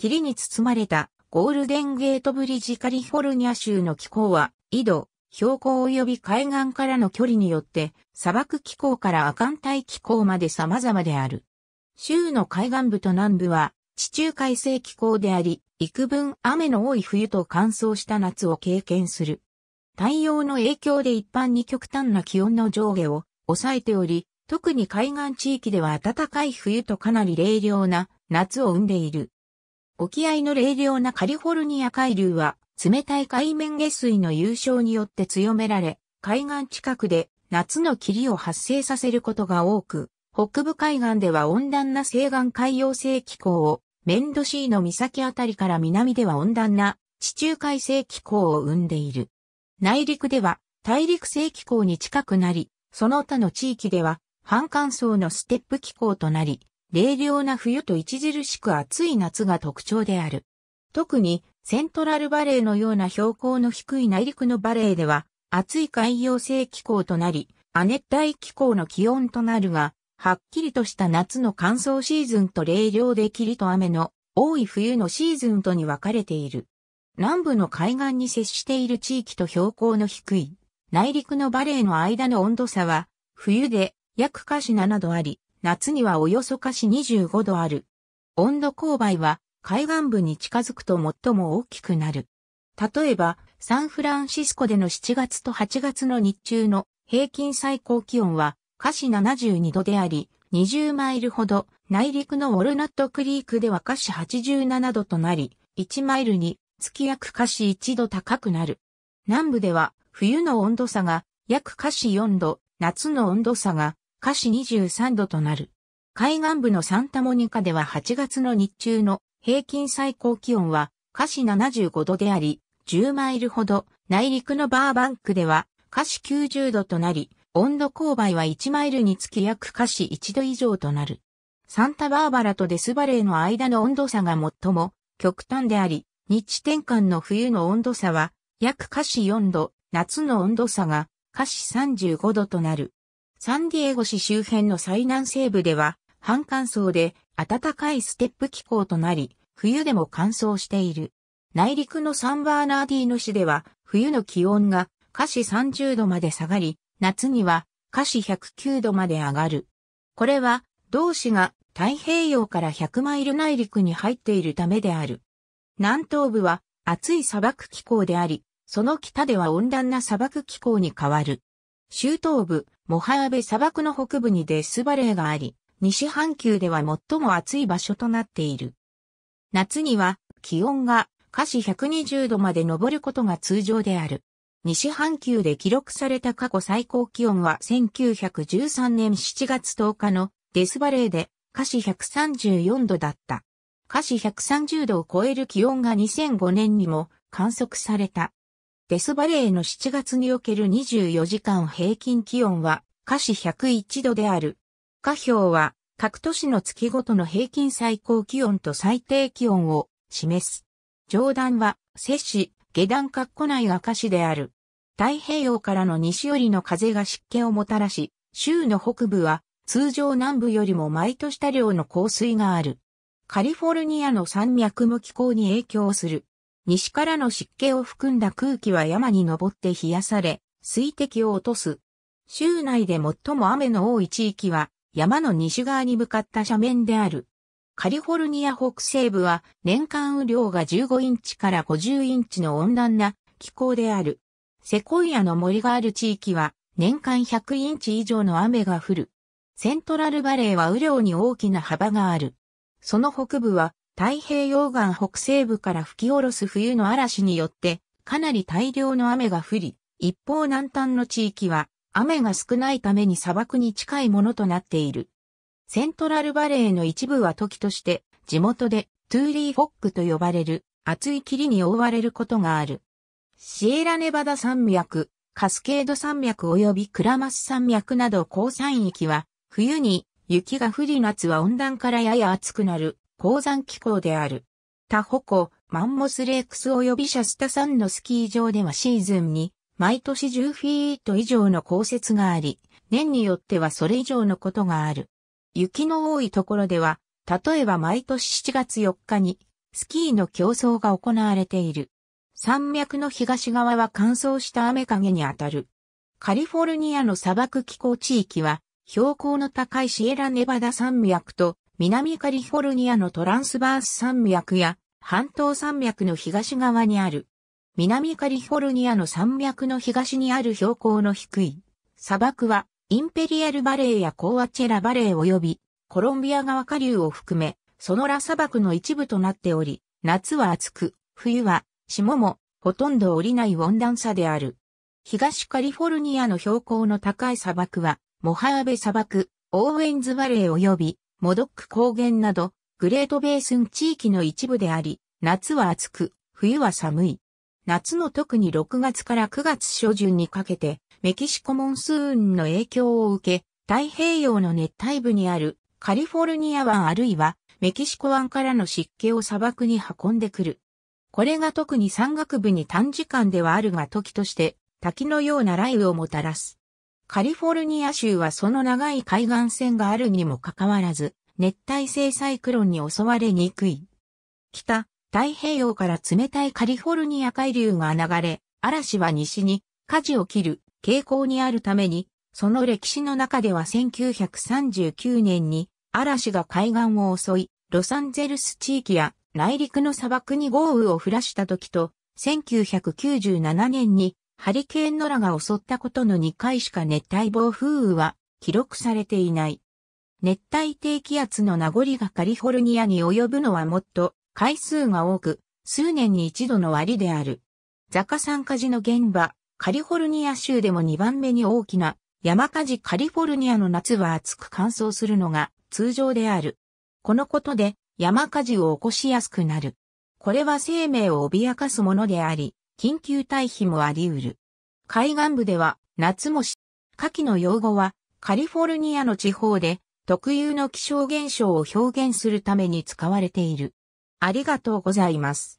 霧に包まれたゴールデンゲートブリッジカリフォルニア州の気候は、緯度、標高及び海岸からの距離によって、砂漠気候から亜寒帯気候まで様々である。州の海岸部と南部は、地中海性気候であり、幾分雨の多い冬と乾燥した夏を経験する。太陽の影響で一般に極端な気温の上下を抑えており、特に海岸地域では暖かい冬とかなり冷涼な夏を生んでいる。沖合の冷涼なカリフォルニア海流は、冷たい海面下水の優勝によって強められ、海岸近くで夏の霧を発生させることが多く、北部海岸では温暖な西岸海洋性気候を、メンドシーの岬あたりから南では温暖な地中海性気候を生んでいる。内陸では大陸性気候に近くなり、その他の地域では、半乾燥のステップ気候となり、冷涼な冬と著しく暑い夏が特徴である。特にセントラルバレーのような標高の低い内陸のバレーでは暑い海洋性気候となり、亜熱帯気候の気温となるが、はっきりとした夏の乾燥シーズンと冷涼で霧と雨の多い冬のシーズンとに分かれている。南部の海岸に接している地域と標高の低い内陸のバレーの間の温度差は冬で約カシナなどあり、夏にはおよそ華氏25度ある。温度勾配は海岸部に近づくと最も大きくなる。例えば、サンフランシスコでの7月と8月の日中の平均最高気温は華氏72度であり、20マイルほど内陸のウォルナットクリークでは華氏87度となり、1マイルに月約華氏1度高くなる。南部では冬の温度差が約華氏4度、夏の温度差が華氏23度となる。海岸部のサンタモニカでは8月の日中の平均最高気温は華氏75度であり、10マイルほど内陸のバーバンクでは下氏90度となり、温度勾配は1マイルにつき約下氏1度以上となる。サンタバーバラとデスバレーの間の温度差が最も極端であり、日地転換の冬の温度差は約下氏4度、夏の温度差が華氏35度となる。サンディエゴ市周辺の最南西部では、半乾燥で暖かいステップ気候となり、冬でも乾燥している。内陸のサンバーナーディーノ市では、冬の気温が華氏30度まで下がり、夏には華氏109度まで上がる。これは、同市が太平洋から100マイル内陸に入っているためである。南東部は暑い砂漠気候であり、その北では温暖な砂漠気候に変わる。州東部、モハーベ砂漠の北部にデスバレーがあり、西半球では最も暑い場所となっている。夏には気温が華氏120度まで上ることが通常である。西半球で記録された過去最高気温は1913年7月10日のデスバレーで華氏134度だった。華氏130度を超える気温が2005年にも観測された。デスバレーの7月における24時間平均気温は、下市101度である。下表は、各都市の月ごとの平均最高気温と最低気温を示す。上段は、摂氏、下段括弧内赤市である。太平洋からの西寄りの風が湿気をもたらし、州の北部は通常南部よりも毎年多量の降水がある。カリフォルニアの山脈も気候に影響する。西からの湿気を含んだ空気は山に登って冷やされ、水滴を落とす。州内で最も雨の多い地域は、山の西側に向かった斜面である。カリフォルニア北西部は年間雨量が15インチから50インチの温暖な気候である。セコイアの森がある地域は年間100インチ以上の雨が降る。セントラルバレーは雨量に大きな幅がある。その北部は太平洋岸北西部から吹き下ろす冬の嵐によって、かなり大量の雨が降り、一方南端の地域は、雨が少ないために砂漠に近いものとなっている。セントラルバレーの一部は時として、地元でトゥーリーフォックと呼ばれる、厚い霧に覆われることがある。シエラネバダ山脈、カスケード山脈及びクラマス山脈など高山域は、冬に雪が降り夏は温暖からやや暑くなる鉱山気候である。他保湖、マンモスレークス及びシャスタ山のスキー場ではシーズンに、毎年10フィート以上の降雪があり、年によってはそれ以上のことがある。雪の多いところでは、例えば毎年7月4日に、スキーの競争が行われている。山脈の東側は乾燥した雨影にあたる。カリフォルニアの砂漠気候地域は、標高の高いシエラネバダ山脈と南カリフォルニアのトランスバース山脈や半島山脈の東側にある。南カリフォルニアの山脈の東にある標高の低い砂漠はインペリアルバレーやコーアチェラバレー及びコロンビア川下流を含めソノラ砂漠の一部となっており、夏は暑く、冬は霜もほとんど降りない温暖差である。東カリフォルニアの標高の高い砂漠はモハーベ砂漠、オーウェンズバレー及びモドック高原など、グレートベースン地域の一部であり、夏は暑く、冬は寒い。夏の特に6月から9月初旬にかけて、メキシコモンスーンの影響を受け、太平洋の熱帯部にあるカリフォルニア湾あるいはメキシコ湾からの湿気を砂漠に運んでくる。これが特に山岳部に短時間ではあるが時として滝のような雷雨をもたらす。カリフォルニア州はその長い海岸線があるにもかかわらず、熱帯性サイクロンに襲われにくい。北、太平洋から冷たいカリフォルニア海流が流れ、嵐は西に舵を切る傾向にあるために、その歴史の中では1939年に嵐が海岸を襲い、ロサンゼルス地域や内陸の砂漠に豪雨を降らした時と、1997年にハリケーンノラが襲ったことの2回しか熱帯暴風雨は記録されていない。熱帯低気圧の名残がカリフォルニアに及ぶのはもっと回数が多く、数年に一度の割である。ザカサン火事の現場、カリフォルニア州でも2番目に大きな山火事カリフォルニアの夏は暑く乾燥するのが通常である。このことで山火事を起こしやすくなる。これは生命を脅かすものであり、緊急退避もあり得る。海岸部では、夏もし、夏季の用語は、カリフォルニアの地方で、特有の気象現象を表現するために使われている。ありがとうございます。